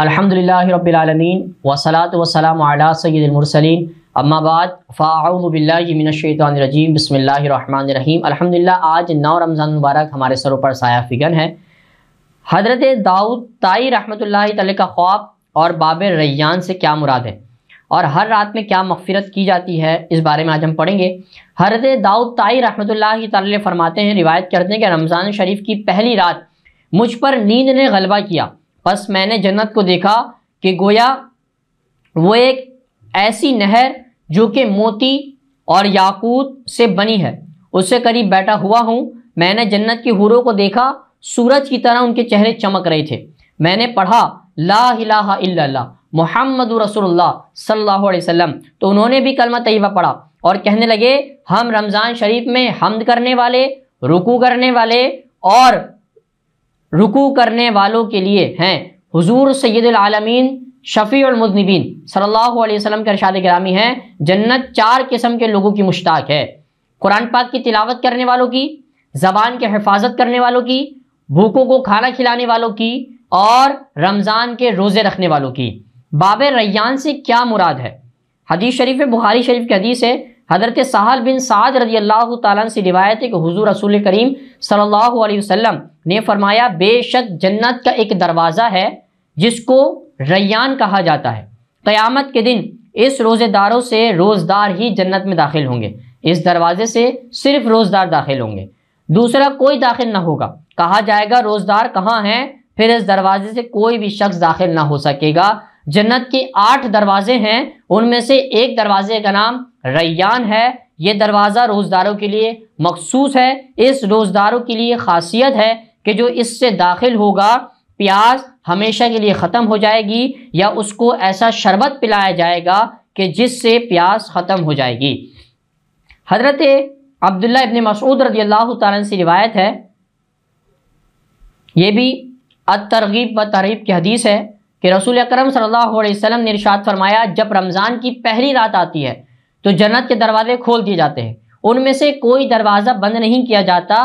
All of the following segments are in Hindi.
अलहमदिल्ला रबालमीन वसलात वसलम आला सैदमरसलिन अम्माबाद फ़ाउबिल्लाशैतरजीम बसमीम अलहमदिल्ला आज नौ रमज़ान मुबारक हमारे सरों पर साया फिगन है हज़रत दाऊद ताई रहमत का ख्वाब और बाब रैयान से क्या मुराद है और हर रात में क्या मफ़रत की जाती है इस बारे में आज हम पढ़ेंगे हज़रत दाऊद ताई रहमत फरमाते हैं रिवायत करते हैं कि रमज़ान शरीफ की पहली रात मुझ पर नींद ने गलबा किया बस मैंने जन्नत को देखा कि गोया वो एक ऐसी नहर जो कि मोती और याकूत से बनी है उससे करीब बैठा हुआ हूँ मैंने जन्नत की हुरों को देखा सूरज की तरह उनके चेहरे चमक रहे थे मैंने पढ़ा ला इला मोहम्मद रसोल्ला सल्ला वसम तो उन्होंने भी कलमा तयबा पढ़ा और कहने लगे हम रमज़ान शरीफ में हमद करने वाले रुकू करने वाले और रुकू करने वालों के लिए हैं हुजूर सैदुलमीन शफ़ी और मुजनबीन सल्लल्लाहु अलैहि वसल्लम के अरशाद ग्रामी हैं जन्नत चार किस्म के लोगों की मुश्ताक है कुरान पाक की तिलावत करने वालों की ज़बान की हिफाजत करने वालों की भूखों को खाना खिलाने वालों की और रमज़ान के रोज़े रखने वालों की बाब रैयान से क्या मुराद है हदीस शरीफ बुहारी शरीफ की हदीस है हज़रत साहल बिन साद रजी अल्लाह तला से रिवायत है कि हजूर रसूल करीम सल्ला वसलम ने फरमाया बेशक जन्नत का एक दरवाज़ा है जिसको रैयान कहा जाता है क़यामत के दिन इस रोज़ेदारों से रोज़दार ही जन्नत में दाखिल होंगे इस दरवाज़े से सिर्फ रोज़दार दाखिल होंगे दूसरा कोई दाखिल ना होगा कहा जाएगा रोज़दार कहाँ हैं फिर इस दरवाज़े से कोई भी शख्स दाखिल ना हो सकेगा जन्नत के आठ दरवाजे हैं उनमें से एक दरवाजे का नाम रैयान है ये दरवाज़ा रोज़दारों के लिए मखसूस है इस रोज़दारों के लिए खासियत है कि जो इससे दाखिल होगा प्याज हमेशा के लिए ख़त्म हो जाएगी या उसको ऐसा शरबत पिलाया जाएगा कि जिससे प्यास ख़त्म हो जाएगी हज़रत अब्दुल्ला इबन मसूद रजी अल्लाह तारन से रिवायत है ये भी तरगीब व तरीब की हदीस है कि रसूल अकरम सल्लल्लाहु अलैहि वसल्लम ने इरशाद फरमाया जब रमज़ान की पहली रात आती है तो जन्नत के दरवाज़े खोल दिए जाते हैं उनमें से कोई दरवाज़ा बंद नहीं किया जाता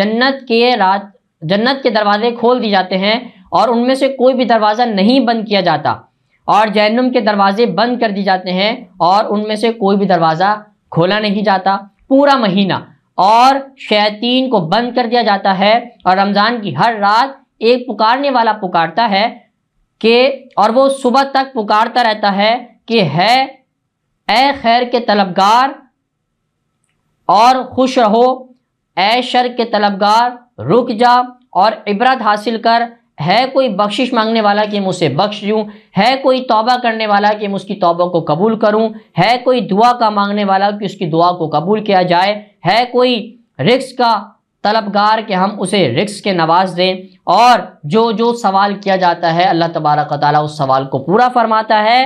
जन्नत के रात जन्नत के दरवाजे खोल दिए जाते हैं और उनमें से कोई भी दरवाज़ा नहीं बंद किया जाता और जहन्नुम के दरवाजे बंद कर दिए जाते हैं और उनमें से कोई भी दरवाज़ा खोला नहीं जाता पूरा महीना और शैतीन को बंद कर दिया जाता है और रमज़ान की हर रात एक पुकारने वाला पुकारता है कि और वो सुबह तक पुकारता रहता है कि है ए खैर के तलबगार और खुश रहो ए शर के तलबगार रुक जा और इबरत हासिल कर है कोई बख्शिश मांगने वाला कि मुझसे बख्श दूँ है कोई तौबा करने वाला कि मैं उसकी तौबा को कबूल करूँ है कोई दुआ का मांगने वाला कि उसकी दुआ को कबूल किया जाए है कोई रिक्स का तलबगार कि हम उसे रिक्स के नवाज दें और जो जो सवाल किया जाता है अल्लाह तबारक ताली उस सवाल को पूरा फरमाता है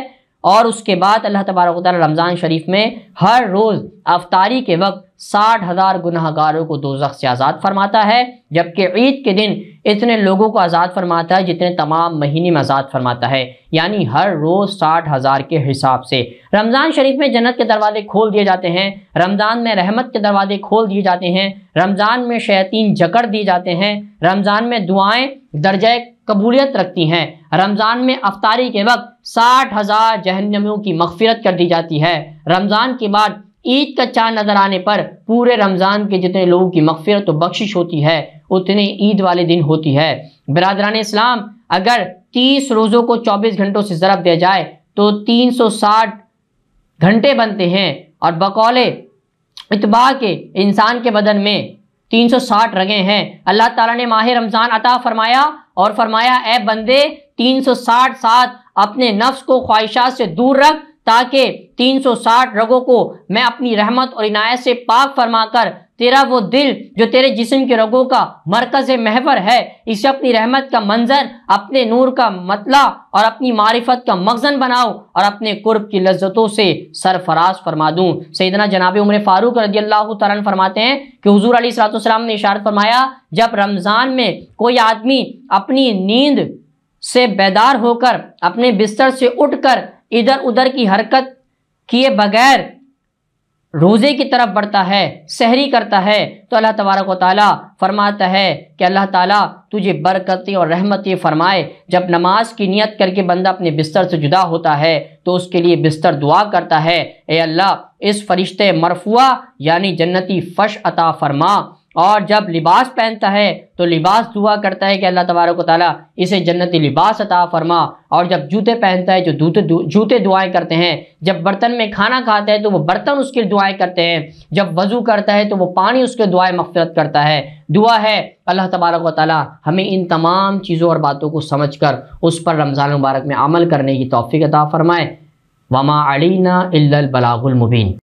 और उसके बाद अल्लाह तबारक ताली रमज़ान शरीफ में हर रोज़ अफ्तारी के वक्त साठ हजार गुनाहगारों को दो जख्स से आज़ाद फरमाता है जबकि ईद के दिन इतने लोगों को आज़ाद फरमाता है जितने तमाम महीने में आज़ाद फरमाता है यानी हर रोज़ साठ हज़ार के हिसाब से रमज़ान शरीफ में जन्नत के दरवाजे खोल दिए जाते हैं रमज़ान में रहमत के दरवाजे खोल दिए जाते हैं रमज़ान में शैतीन जकड़ दिए जाते हैं रमज़ान में दुआएँ दर्जा कबूलियत रखती हैं रमज़ान में अफ्तारी के वक्त साठ हज़ार जहन्नमियों की मगफिरत कर दी जाती है रमज़ान के बाद ईद का चांद नज़र आने पर पूरे रमज़ान के जितने लोगों की मकफिरत तो बख्शिश होती है उतने ईद वाले दिन होती है बरदरान इस्लाम अगर तीस रोज़ों को चौबीस घंटों से ज़रब दिया जाए तो तीन सौ साठ घंटे बनते हैं और बकौले इतबा के इंसान के बदन में तीन सौ साठ रगे हैं अल्लाह ताला ने माह रमज़ान अता फरमाया और फरमाया ए बंदे तीन सौ साठ साथ अपने नफ्स को ख्वाहिशात से दूर रख ताकि 360 रगों को मैं अपनी रहमत और इनायत से पाक फरमाकर तेरा वो दिल जो तेरे जिस्म के रगों का मरकज महवर है इसे अपनी रहमत का मंजर अपने नूर का मतला और अपनी मारिफत का मखजन बनाओ और अपने कुर्ब की लज्जतों से सरफराज फरमा दूँ सैदना जनाब उम्र फारूक रजी अल्लाह तरन फरमाते हैं कि हजूर अली सलाम ने इशारत फरमाया जब रमज़ान में कोई आदमी अपनी नींद से बेदार होकर अपने बिस्तर से उठकर इधर उधर की हरकत किए बगैर रोज़े की तरफ बढ़ता है सहरी करता है तो अल्लाह तबारक ताली फरमाता है कि अल्लाह ताला तुझे बरकतें और रहमतें फरमाए जब नमाज की नियत करके बंदा अपने बिस्तर से जुदा होता है तो उसके लिए बिस्तर दुआ करता है ए अल्लाह इस फरिश्ते मरफुआ यानी जन्नती फ़श अता फरमा और जब लिबास पहनता है तो लिबास दुआ करता है कि अल्लाह तबारक ताली इसे जन्नती लिबास अता फरमा और जब जूते पहनता है जो जूते जूते दुआएं करते हैं जब बर्तन में खाना खाता है तो वो बर्तन उसके दुआएं करते हैं जब वज़ू करता है तो वो पानी उसके दुआएं मफ़रत करता है दुआ है अल्लाह तबारक ताली हमें इन तमाम चीज़ों और बातों को समझ कर उस पर रमज़ान मुबारक में अमल करने की तोफ़ी अता फ़रमाए वमा अलीना बलागुलमुबीन